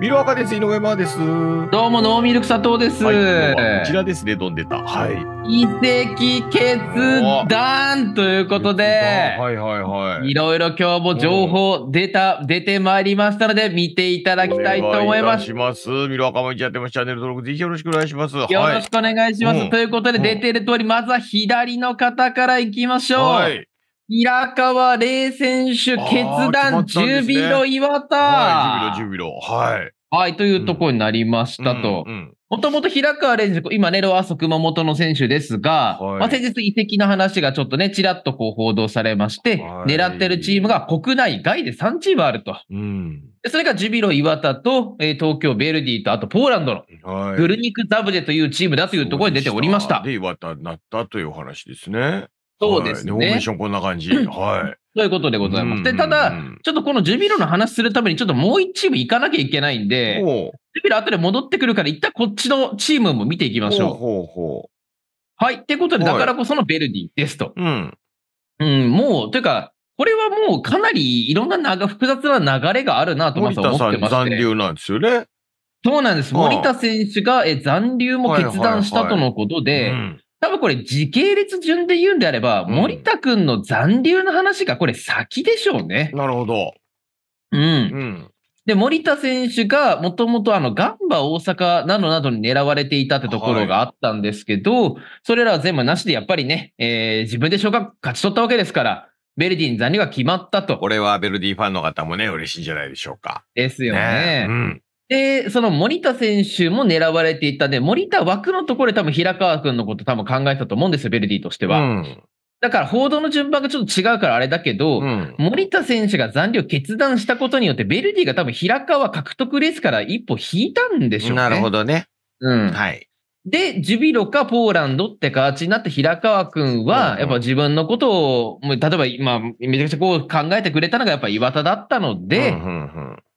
ミルアカです。井上央です。どうも、ノーミルク佐藤です。はい、こちらですね、ドんでた。はい。遺跡決断ということで、はいはいはい。いろいろ今日も情報出た、出てまいりましたので、見ていただきたいと思います。お願いします。ミルアカも一やってます。チャンネル登録ぜひよろしくお願いします。よろしくお願いします。はい、ということで、出てる通り、まずは左の方からいきましょう。はい平川玲選手決断、ね、ジュビロ岩田。はい、ジュビロ、ジュビロ。はい。はい、というところになりましたと。もともと平川レンジ、今ね、ロアソ熊本の選手ですが、はい、まあ、先日移籍の話がちょっとね、ちらっとこう報道されまして、はい、狙ってるチームが国内外で3チームあると。うん、それがジュビロ磐田と、えー、東京ベルディと、あとポーランドのグルニク・ザブジェというチームだというところに出ておりました。はい、で、岩田になったという話ですね。そうですね。フォーメーションこんな感じ。はい。ということでございます。で、ただ、ちょっとこのジュビロの話するために、ちょっともう一チーム行かなきゃいけないんで、ジュビロ後で戻ってくるから、一旦こっちのチームも見ていきましょう。ほうほうはい。ってことで、だからこそのベルディですと。うん。うん、もう、というか、これはもうかなりいろんなな複雑な流れがあるなと思ってま森田さん残留なんですよね。そうなんです。森田選手がえ残留も決断したとのことで、多分これ時系列順で言うんであれば、うん、森田くんの残留の話がこれ先でしょうね。なるほど。うん。うん、で、森田選手がもともとあの、ガンバ大阪などなどに狙われていたってところがあったんですけど、はい、それらは全部なしでやっぱりね、えー、自分で昇格勝ち取ったわけですから、ベルディに残留が決まったと。これはベルディファンの方もね、嬉しいんじゃないでしょうか。ですよね。ねうんで、その森田選手も狙われていたね、森田枠のところで多分平川君のこと多分考えたと思うんですよ、ベルディとしては。うん、だから報道の順番がちょっと違うからあれだけど、うん、森田選手が残留決断したことによって、ベルディが多分平川獲得レースから一歩引いたんでしょうね。なるほどね。うん。はい。で、ジュビロかポーランドって形になって平川君は、やっぱ自分のことを、例えば今、めちゃくちゃこう考えてくれたのがやっぱ岩田だったので、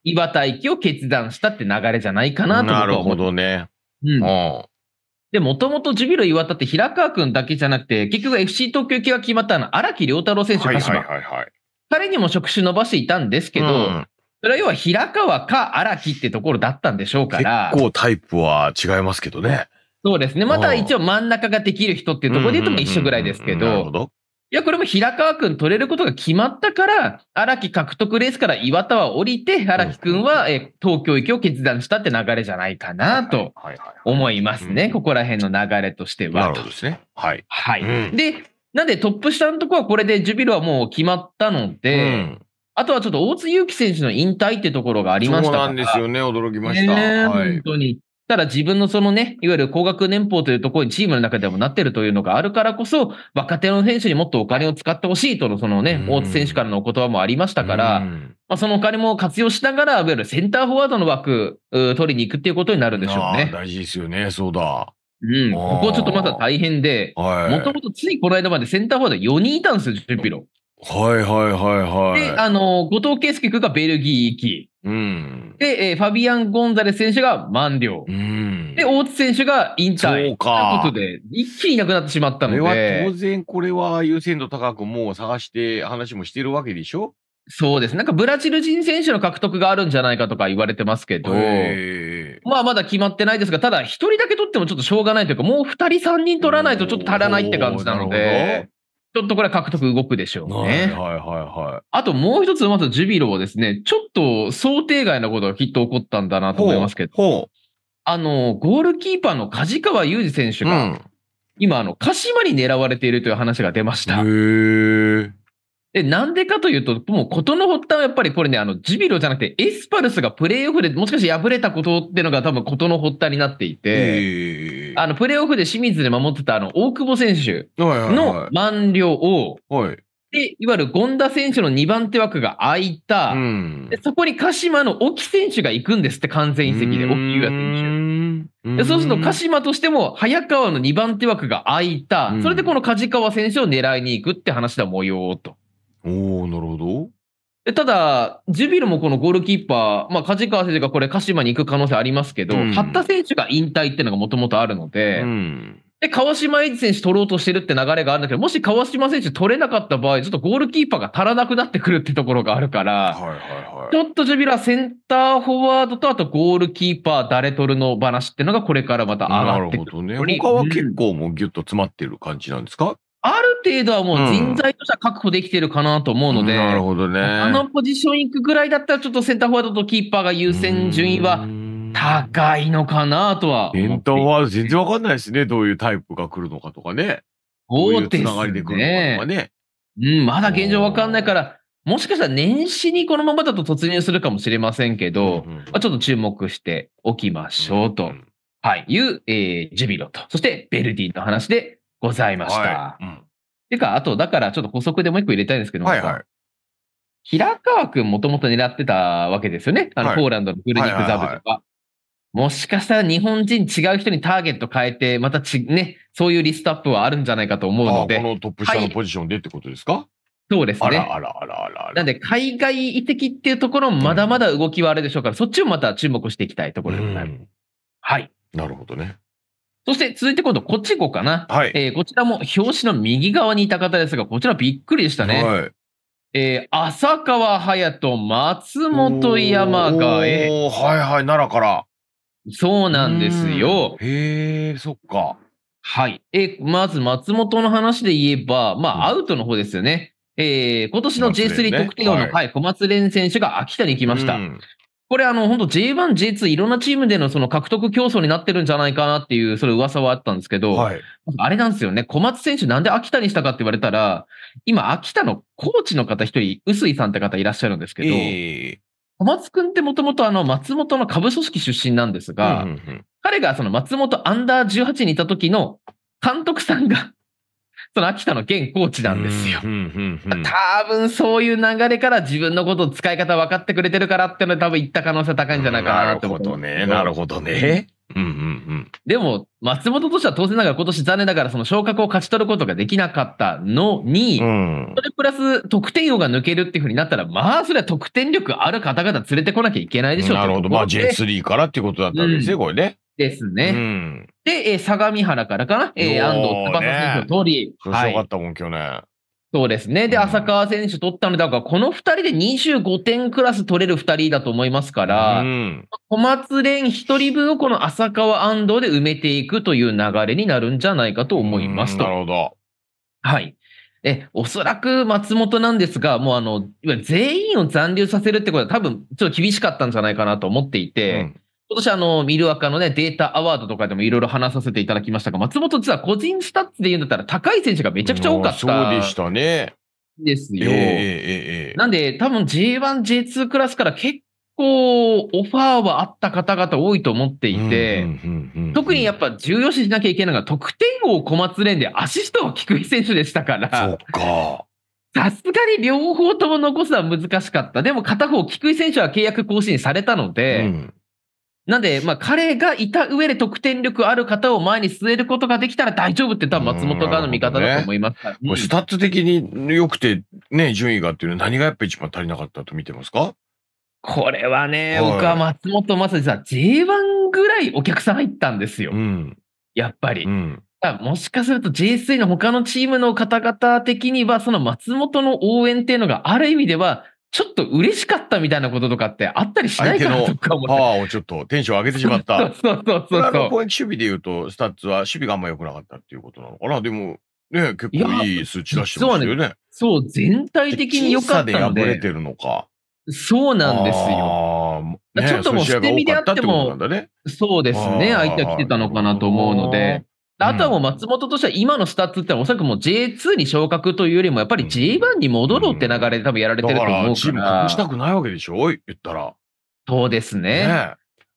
岩田行きを決断したって流れじゃないかなとなるほどね。うん。うんで、もともとジュビロ岩田って平川君だけじゃなくて、結局 FC 東京行きが決まったのは荒木良太郎選手、鹿はいはいはい、はい、彼にも職種伸ばしていたんですけど、うん、それは要は平川か荒木ってところだったんでしょうから。結構タイプは違いますけどね。そうですね。また一応真ん中ができる人っていうところで言うとも一緒ぐらいですけど。なるほど。いや、これも平川君取れることが決まったから、荒木獲得レースから岩田は降りて、荒木君は、え東京行きを決断したって流れじゃないかなと思いますね。ここら辺の流れとしては。なるほどですね。はい。はい。うん、で、なんでトップ下のとこはこれでジュビロはもう決まったので、うんあとはちょっと大津祐樹選手の引退ってところがありましたそうなんですよね、驚きました。ね、はい、本当に。ただ自分のそのね、いわゆる高額年俸というところにチームの中でもなってるというのがあるからこそ、若手の選手にもっとお金を使ってほしいとの、そのね、大津選手からのお言葉もありましたから、まあ、そのお金も活用しながら、いわゆるセンターフォワードの枠、取りに行くっていうことになるんでしょうね。大事ですよね、そうだ。うん、ここちょっとまだ大変で、もともとついこの間までセンターフォワード4人いたんですよ、ジュピロ。はいはいはいはい。で、あの、後藤圭介君がベルギー行き。うん、で、えファビアン・ゴンザレス選手が満了。うん、で、大津選手が引退。そうか。ということで、一気にいなくなってしまったので。これは当然、これは優先度高くもう探して話もしてるわけでしょそうです。なんかブラジル人選手の獲得があるんじゃないかとか言われてますけど、まあまだ決まってないですが、ただ一人だけ取ってもちょっとしょうがないというか、もう二人三人取らないとちょっと足らないって感じなので。ちょっとこれは獲得動くでしょうね。はいはいはいはい。あともう一つ、まずジュビロはですね、ちょっと想定外なことがきっと起こったんだなと思いますけど、ほうあの、ゴールキーパーの梶川裕二選手が、うん、今、あの、鹿島に狙われているという話が出ました。で、なんでかというと、もう事の発端はやっぱりこれね、あの、ジビロじゃなくて、エスパルスがプレイオフでもしかして敗れたことっていうのが多分事の発端になっていて、あの、プレーオフで清水で守ってたあの、大久保選手の満了を、はい、で、いわゆる権田選手の2番手枠が空いた、うん、でそこに鹿島の沖選手が行くんですって、完全移籍で、沖優也選手。でそうすると、鹿島としても、早川の2番手枠が空いた、それでこの梶川選手を狙いに行くって話だ模様と。おおなるほど。ただ、ジュビルもこのゴールキーパー、まあ、梶川選手がこれ、鹿島に行く可能性ありますけど、うん、八田選手が引退っていうのがもともとあるので、うん、で、川島英治選手取ろうとしてるって流れがあるんだけど、もし川島選手取れなかった場合、ちょっとゴールキーパーが足らなくなってくるってところがあるから、はいはいはい、ちょっとジュビルはセンターフォワードと、あとゴールキーパー誰取るの話っていうのが、これからまた上がってくる。なるほどね。他は結構もうギュッと詰まってる感じなんですか程度はもう人材としては確保できてるかなと思うので、うん、なるほどね。あのポジション行くぐらいだったら、ちょっとセンターフォワードとキーパーが優先順位は高いのかなとは。センターフォワード全然わかんないですね。どういうタイプが来るのかとかね。そうですね。どういで来るのかとかね。うん、まだ現状わかんないから、もしかしたら年始にこのままだと突入するかもしれませんけど、うんうん、まあ、ちょっと注目しておきましょうと、うんうん、はい、いう、えー、ジュビロと、そしてベルディの話でございました。はいうんてか、あと、だからちょっと補足でもう一個入れたいんですけども、はいはい、平川君もともと狙ってたわけですよね。あの、ポーランドのフルニック・ザブとか。もしかしたら日本人違う人にターゲット変えて、またち、ね、そういうリストアップはあるんじゃないかと思うので。このトップ下のポジションでってことですか、はいそうですね。あらあらあらあらなんで、海外移籍っていうところもまだまだ動きはあるでしょうから、うん、そっちをまた注目していきたいところでございます。はい。なるほどね。そして続いて今度、こっち行こうかな。はい。えー、こちらも表紙の右側にいた方ですが、こちらびっくりでしたね。はい。えー、浅川隼人、松本山へ。おお、はいはい、奈良から。そうなんですよ。へえ、そっか。はい。えー、まず松本の話で言えば、まあ、アウトの方ですよね。うん、えー、今年の J3 得点王の、ね、はい、小松蓮選手が秋田に来ました。うん、これあの、本当 J1、J2、いろんなチームでのその獲得競争になってるんじゃないかなっていう、それ噂はあったんですけど、はい、あれなんですよね。小松選手なんで秋田にしたかって言われたら、今、秋田のコーチの方一人、臼井さんって方いらっしゃるんですけど、えー、小松君ってもともとあの、松本の下部組織出身なんですが、うんうんうん、彼がその松本アンダー18にいた時の監督さんがその秋田の現コーチなんですよ。多分そういう流れから自分のことを使い方分かってくれてるからっての多分言った可能性高いんじゃないかなって思うてなるほどね、なるほどね。でも、松本としては当然ながら今年残念ながらその昇格を勝ち取ることができなかったのに、うん、それプラス得点王が抜けるっていうふうになったら、まあ、それは得点力ある方々連れてこなきゃいけないでしょうなるほど。まあ、J3 からっていうことだったわけですね、うん、これね。ですね。うん、で、えー、相模原からかな、えー、安藤翼選手を取り。かったもん、去年。そうですね。で、浅川選手取ったので、だからこの2人で25点クラス取れる2人だと思いますから、うん、小松蓮1人分をこの浅川安藤で埋めていくという流れになるんじゃないかと思いますと。なるほど。はい。え、おそらく松本なんですが、もうあの、全員を残留させるってことは多分ちょっと厳しかったんじゃないかなと思っていて、うん今年あの、ミルアカのね、データアワードとかでもいろいろ話させていただきましたが、松本実は個人スタッツで言うんだったら高い選手がめちゃくちゃ多かった。そうでしたね。ですよ。なんで、多分 J1、J2 クラスから結構オファーはあった方々多いと思っていて、特にやっぱ重要視しなきゃいけないのが得点王小松連でアシストは菊井選手でしたから。そっか。さすがに両方とも残すのは難しかった。でも片方、菊井選手は契約更新されたので、うんなんで、まあ、彼がいた上で得点力ある方を前に据えることができたら大丈夫って多分松本がの見方だと思いますねうん、スタッツ的に良くて、ね、順位がっていうのは何がやっぱ一番足りなかったと見てますかこれはね、はい、僕は松本まさにさ、J1 ぐらいお客さん入ったんですよ。うん、やっぱり。うんもしかすると J3 の他のチームの方々的には、その松本の応援っていうのがある意味ではちょっと嬉しかったみたいなこととかってあったりしないかなとか思って。パワーをちょっとテンション上げてしまった。そうそうそうそう。のポイ守備で言うと、スタッツは守備があんま良くなかったっていうことなのかな。でも、ね、結構いい数値出してますよね。そう、全体的に良かったので。で破れてるのか。そうなんですよ。ね、ちょっともう捨て身であっても、ね、そうですね、相手は来てたのかなと思うので。あとはもう松本としては今のスタッツってのはおそらくもう J2 に昇格というよりもやっぱり J1 に戻ろうって流れで多分やられてると思うから。うん、だチーム隠したくないわけでしょ言ったら。そうですね。ね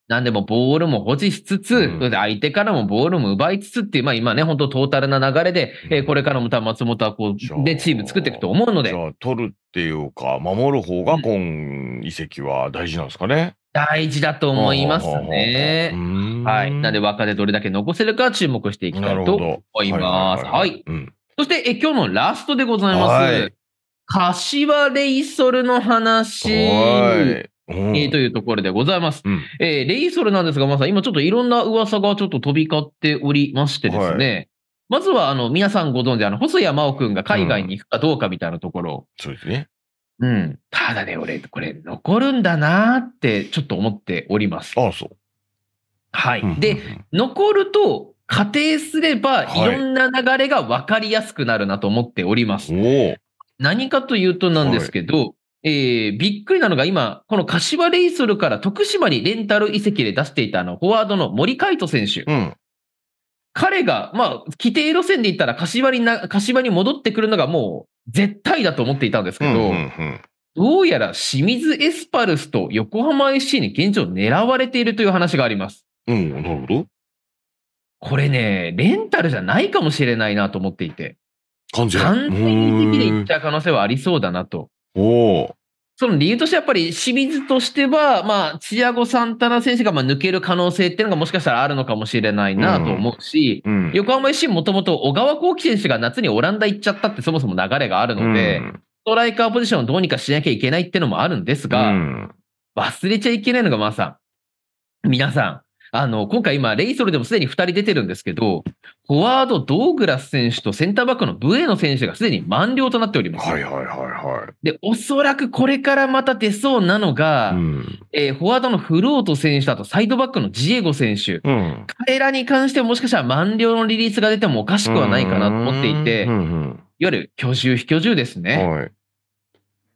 なんでもボールも保持しつつ、うん、相手からもボールも奪いつつっていう、まあ今ね、本当トータルな流れで、うん、えー、これからも多分松本はこう、で、チーム作っていくと思うので。じゃあ、取るっていうか、守る方が今、移籍は大事なんですかね。大事だと思いますね。はい。なので若手どれだけ残せるか注目していきたいと思います。はい。そしてえ今日のラストでございます。柏レイソルの話。えー、というところでございます、うん、えー、レイソルなんですが、まさ今ちょっといろんな噂がちょっと飛び交っておりましてですね、はいまずは、あの、皆さんご存知、あの、細谷真央くんが海外に行くかどうかみたいなところ。そうですね。うん。ただね、俺、これ残るんだなってちょっと思っております。ああ、そう。はい。で、残ると仮定すれば、いろんな流れが分かりやすくなるなと思っております。はい、何かというとなんですけど、はい、えー、びっくりなのが今、この柏レイソルから徳島にレンタル移籍で出していたあの、フォワードの森海斗選手。うん彼が、まあ、規定路線で言ったら柏にな、柏に戻ってくるのがもう絶対だと思っていたんですけど、うんうんうんどうやら清水エスパルスと横浜 FC に現状狙われているという話があります。うん、なるほど。これね、レンタルじゃないかもしれないなと思っていて。完全完全に的に行っちゃう可能性はありそうだなと。おお。その理由としてやっぱり清水としては、まあ、チアゴ・サンタナ選手がまあ抜ける可能性っていうのがもしかしたらあるのかもしれないなと思うし、うんうん、横浜 FC もともと小川幸輝選手が夏にオランダ行っちゃったってそもそも流れがあるので、うん、ストライカーポジションをどうにかしなきゃいけないっていうのもあるんですが、忘れちゃいけないのが、まあさ、皆さん、あの、今回今、レイソルでもすでに2人出てるんですけど、フォワード、ドーグラス選手とセンターバックのブエノ選手がすでに満了となっております。はいはいはいはい。で、おそらくこれからまた出そうなのが、うん、えー、フォワードのフロート選手ととサイドバックのジエゴ選手、うん、彼らに関してももしかしたら満了のリリースが出てもおかしくはないかなと思っていて、うんうんうん、いわゆる居住、非居住ですね。はい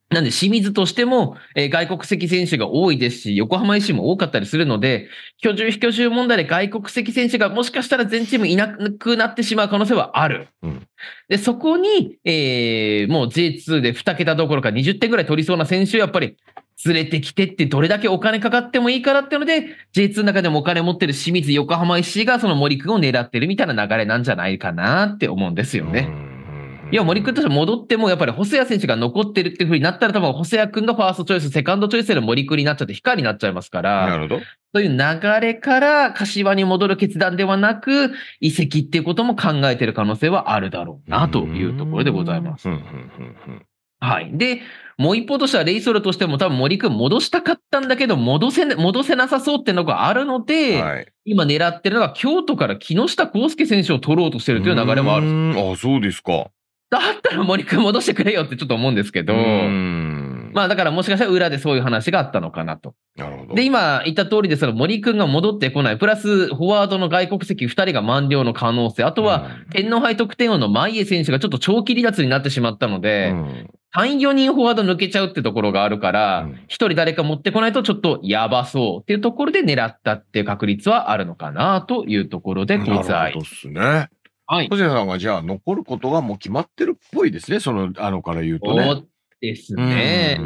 なんで清水としても、えー、外国籍選手が多いですし、横浜維新も多かったりするので、居住、非居住問題で外国籍選手がもしかしたら全チームいなくなってしまう可能性はある。うん、で、そこに、えー、もう J2 で2桁どころか20点ぐらい取りそうな選手をやっぱり連れてきてってどれだけお金かかってもいいからっていうので、J2 の中でもお金持ってる清水、横浜石がその森君を狙ってるみたいな流れなんじゃないかなって思うんですよね。うんいや、森君として戻っても、やっぱり細谷選手が残ってるっていうふうになったら、多分細谷君がファーストチョイス、セカンドチョイスで森君になっちゃって、光になっちゃいますから。なるほど。という流れから、柏に戻る決断ではなく、移籍っていうことも考えてる可能性はあるだろうな、というところでございます。はい。で、もう一方としては、レイソルとしても多分森君戻したかったんだけど、戻せ、戻せなさそうってのがあるので、はい、今狙ってるのが、京都から木下康介選手を取ろうとしてるという流れもあるあ、そうですか。だったら森君戻してくれよってちょっと思うんですけど、まあだからもしかしたら裏でそういう話があったのかなと。なるほど。で、今言った通りで、その森君が戻ってこない、プラスフォワードの外国籍2人が満了の可能性、あとは天皇杯得点王のマイエ選手がちょっと長期離脱になってしまったので、うん、3、4人フォワード抜けちゃうってところがあるから、1人誰か持ってこないとちょっとやばそうっていうところで狙ったっていう確率はあるのかなというところで、ます。なるほどですね。はい。星野さんはじゃあ残ることがもう決まってるっぽいですね、その、あのから言うとね。そうですね。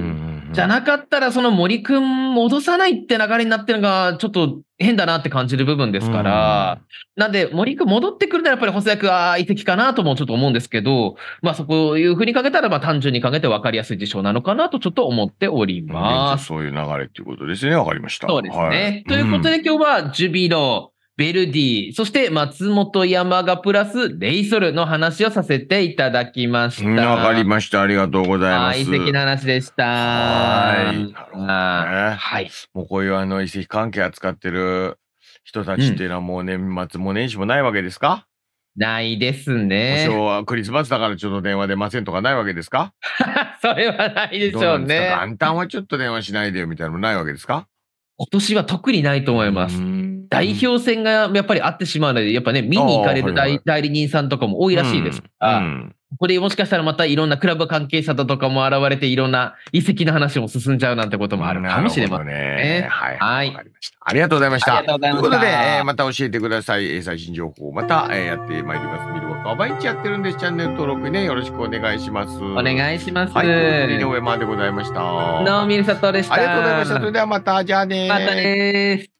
じゃなかったら、その森くん戻さないって流れになってるのが、ちょっと変だなって感じる部分ですから、うん、なんで森くん戻ってくるならやっぱり細谷くんは遺跡かなともちょっと思うんですけど、まあそういうふうにかけたら、まあ単純にかけて分かりやすい事象なのかなとちょっと思っております。そういう流れっていうことですね。わかりました。そうですね。はい、ということで今日はジュビロ、ベルディ、そして松本山がプラスレイソルの話をさせていただきました。わかりました。ありがとうございます。遺跡の話でした。はい。はい。もうこういうあの遺跡関係扱ってる人たちっていうのはもう年、末、も年始もないわけですかないですね。今日はクリスマスだからちょっと電話出ませんとかないわけですか それはないでしょうね元旦はちょっと電話しないでよみたいなのもないわけですか今年は特にないと思います。代表戦がやっぱりあってしまうので、やっぱね、見に行かれる代はいはい、代理人さんとかも多いらしいですから、うんうん、ここでもしかしたらまたいろんなクラブ関係者だとかも現れて、いろんな遺跡の話も進んじゃうなんてこともあるかもしれませんね。ねはい、はい。ありがとうございました。ありがとうございました。ということで、えー、また教えてください。最新情報また、えー、やってまいります。見ることクアやってるんです。チャンネル登録ね、よろしくお願いします。お願いします。はい、という井上までございました。どうも、ミルサトでした。ありがとうございました。それではまた、じゃあねまたね